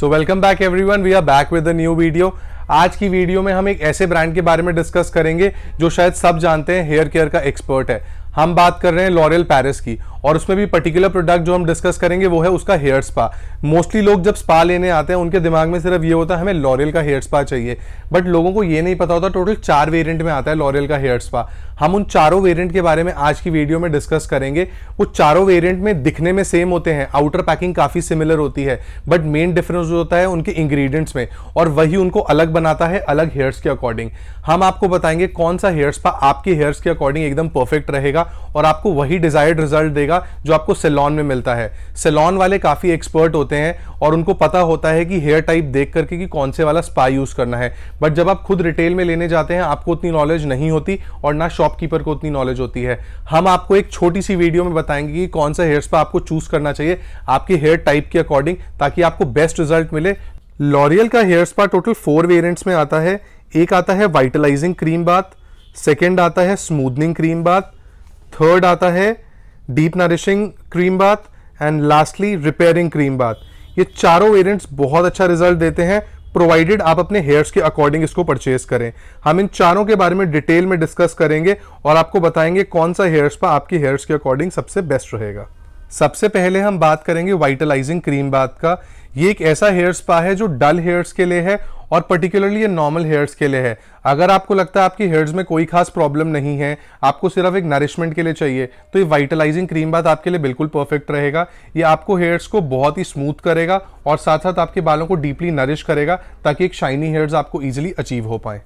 so welcome back everyone we are back with new video आज की video में हम एक ऐसे ब्रांड के बारे में डिस्कस करेंगे जो शायद सब जानते हैं हेयर केयर का एक्सपर्ट है हम बात कर रहे हैं लॉरियल पैरिस की और उसमें भी पर्टिकुलर प्रोडक्ट जो हम डिस्कस करेंगे वो है उसका हेयर स्पा मोस्टली लोग जब स्पा लेने आते हैं उनके दिमाग में सिर्फ ये होता है हमें लॉरियल का हेयर स्पा चाहिए बट लोगों को ये नहीं पता होता टोटल चार वेरियंट में आता है लॉरियल का हेयर स्पा हम उन चारों वेरियंट के बारे में आज की वीडियो में डिस्कस करेंगे वो चारों वेरियंट में दिखने में सेम होते हैं आउटर पैकिंग काफ़ी सिमिलर होती है बट मेन डिफरेंस होता है उनके इंग्रीडियंट्स में और वही उनको अलग बनाता है अलग हेयर्स के अकॉर्डिंग हम आपको बताएंगे कौन सा हेयर स्पा आपके हेयर्स के अकॉर्डिंग एकदम परफेक्ट रहेगा और आपको वही डिजायर्ड रिजल्ट देगा मिलेगा जो आपको सेलॉन में मिलता है सेलॉन वाले काफ़ी एक्सपर्ट होते हैं और उनको पता होता है कि हेयर टाइप देख करके कि कौन से वाला स्पा यूज़ करना है बट जब आप खुद रिटेल में लेने जाते हैं आपको उतनी नॉलेज नहीं होती और ना शॉपकीपर को उतनी नॉलेज होती है हम आपको एक छोटी सी वीडियो में बताएंगे कि कौन सा हेयर स्पा आपको चूज़ करना चाहिए आपके हेयर टाइप के अकॉर्डिंग ताकि आपको बेस्ट रिजल्ट मिले लॉरियल का hair spa total four variants में आता है एक आता है वाइटलाइजिंग क्रीम बात सेकेंड आता है स्मूदनिंग क्रीम बात थर्ड आता है डीप नरिशिंग क्रीम बात एंड लास्टली रिपेयरिंग क्रीम बात ये चारों वेरियंट्स बहुत अच्छा रिजल्ट देते हैं प्रोवाइडेड आप अपने हेयर्स के अकॉर्डिंग इसको परचेज करें हम इन चारों के बारे में डिटेल में डिस्कस करेंगे और आपको बताएंगे कौन सा हेयर स्पा आपके हेयर्स के अकॉर्डिंग सबसे बेस्ट रहेगा सबसे पहले हम बात करेंगे वाइटलाइजिंग क्रीम बात का ये एक ऐसा हेयर स्पा है जो डल हेयर्स के लिए है और पर्टिकुलरली ये नॉर्मल हेयर्स के लिए है अगर आपको लगता है आपकी हेयर्स में कोई खास प्रॉब्लम नहीं है आपको सिर्फ एक नरिशमेंट के लिए चाहिए तो ये वाइटलाइजिंग क्रीम बात आपके लिए बिल्कुल परफेक्ट रहेगा ये आपको हेयर्स को बहुत ही स्मूथ करेगा और साथ साथ आपके बालों को डीपली नरिश करेगा ताकि एक शाइनी हेयर्स आपको ईजिली अचीव हो पाए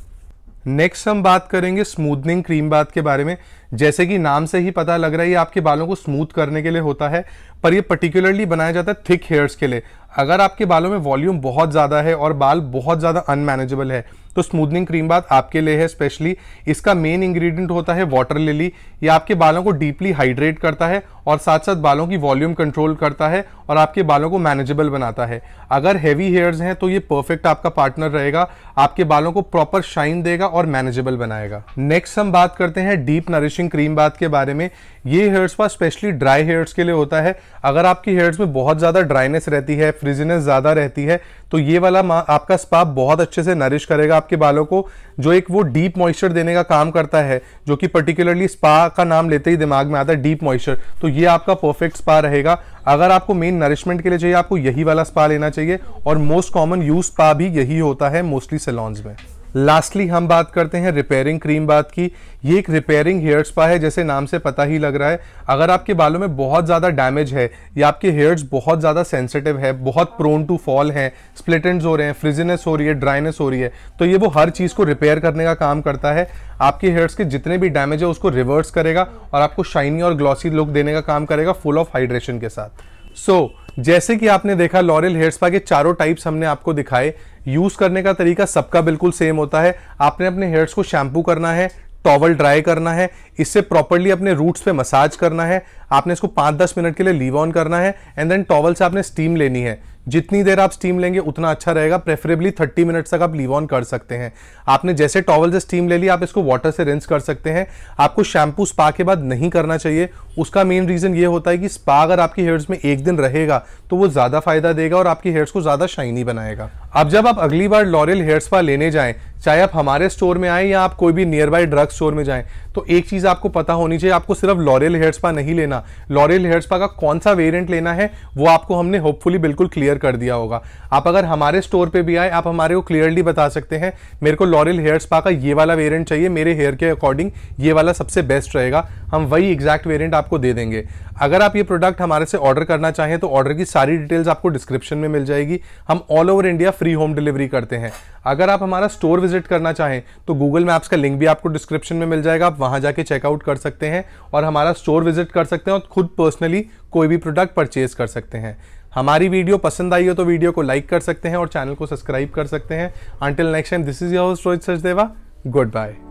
नेक्स्ट हम बात करेंगे स्मूदनिंग क्रीम बात के बारे में जैसे कि नाम से ही पता लग रहा है ये आपके बालों को स्मूथ करने के लिए होता है पर ये पर्टिकुलरली बनाया जाता है थिक हेयर्स के लिए अगर आपके बालों में वॉल्यूम बहुत ज़्यादा है और बाल बहुत ज़्यादा अनमैनेजेबल है तो स्मूदनिंग क्रीम बात आपके लिए है स्पेशली इसका मेन इंग्रेडिएंट होता है वाटर लिली ये आपके बालों को डीपली हाइड्रेट करता है और साथ साथ बालों की वॉल्यूम कंट्रोल करता है और आपके बालों को मैनेजेबल बनाता है अगर हैवी हेयर्स हैं तो ये परफेक्ट आपका पार्टनर रहेगा आपके बालों को प्रॉपर शाइन देगा और मैनेजेबल बनाएगा नेक्स्ट हम बात करते हैं डीप नरिशिंग नरिशिंग क्रीम बात के बारे में ये hair spa specially dry hairs के लिए होता है अगर आपकी हेयर्स में बहुत ज़्यादा ड्राइनेस रहती है फ्रिजीनेस ज़्यादा रहती है तो ये वाला आपका स्पा बहुत अच्छे से नरिश करेगा आपके बालों को जो एक वो डीप मॉइस्चर देने का काम करता है जो कि पर्टिकुलरली स्पा का नाम लेते ही दिमाग में आता है डीप मॉइस्चर तो ये आपका परफेक्ट स्पा रहेगा अगर आपको मेन नरिशमेंट के लिए चाहिए आपको यही वाला स्पा लेना चाहिए और मोस्ट कॉमन यूज स्पा भी यही होता है मोस्टली सेलॉन्स में लास्टली हम बात करते हैं रिपेयरिंग क्रीम बात की ये एक रिपेयरिंग हेयर स्पा है जैसे नाम से पता ही लग रहा है अगर आपके बालों में बहुत ज़्यादा डैमेज है या आपके हेयर्स बहुत ज़्यादा सेंसिटिव है बहुत प्रोन टू फॉल हैं स्प्लिटेंट्स हो रहे हैं फ्रिजिनेस हो रही है ड्राइनेस हो रही है तो ये वो हर चीज़ को रिपेयर करने का काम करता है आपके हेयर्स के जितने भी डैमेज है उसको रिवर्स करेगा और आपको शाइनी और ग्लॉसी लुक देने का काम करेगा फुल ऑफ हाइड्रेशन के साथ सो so, जैसे कि आपने देखा लॉरियल हेयर स्पा के चारों टाइप्स हमने आपको दिखाए यूज करने का तरीका सबका बिल्कुल सेम होता है आपने अपने हेयर्स को शैम्पू करना है टॉवल ड्राई करना है इससे प्रॉपरली अपने रूट्स पे मसाज करना है आपने इसको पाँच दस मिनट के लिए लीव ऑन करना है एंड देन टॉवल से आपने स्टीम लेनी है जितनी देर आप स्टीम लेंगे उतना अच्छा रहेगा प्रेफरेबली 30 मिनट्स तक आप लीव ऑन कर सकते हैं आपने जैसे टॉवल से स्टीम ले ली आप इसको वाटर से रिंस कर सकते हैं आपको शैम्पू स्पा के बाद नहीं करना चाहिए उसका मेन रीज़न ये होता है कि स्पा अगर आपके हेयर्स में एक दिन रहेगा तो वो ज़्यादा फायदा देगा और आपके हेयर्स को ज़्यादा शाइनी बनाएगा अब जब आप अगली बार लॉरियल हेयर स्पा लेने जाए चाहे आप हमारे स्टोर में आए या आप कोई भी नियर बाई ड्रग स्टोर में जाएं तो एक चीज़ आपको पता होनी चाहिए आपको सिर्फ लॉरियल हेयर स्पा नहीं लेना लॉरियल हेयर स्पा का कौन सा वेरिएंट लेना है वो आपको हमने होपफुली बिल्कुल क्लियर कर दिया होगा आप अगर हमारे स्टोर पर भी आए आप हमारे को क्लियरली बता सकते हैं मेरे को लॉरियल हेयर स्पा का ये वाला वेरियंट चाहिए मेरे हेयर के अकॉर्डिंग ये वाला सबसे बेस्ट रहेगा हम वही एग्जैक्ट वेरियंट आपको दे देंगे अगर आप ये प्रोडक्ट हमारे से ऑर्डर करना चाहें तो ऑर्डर की सारी डिटेल्स आपको डिस्क्रिप्शन में मिल जाएगी हम all over India free home delivery करते हैं अगर आप हमारा स्टोर विजिट करना चाहें तो गूगल मैप्स का लिंक भी आपको डिस्क्रिप्शन में मिल जाएगा आप वहां वहाँ जाके चेकआउट कर सकते हैं और हमारा स्टोर विजिट कर सकते हैं और खुद पर्सनली कोई भी प्रोडक्ट परचेज कर सकते हैं हमारी वीडियो पसंद आई हो तो वीडियो को लाइक कर सकते हैं और चैनल को सब्सक्राइब कर सकते हैं until next time this is your storage Sachdeva good bye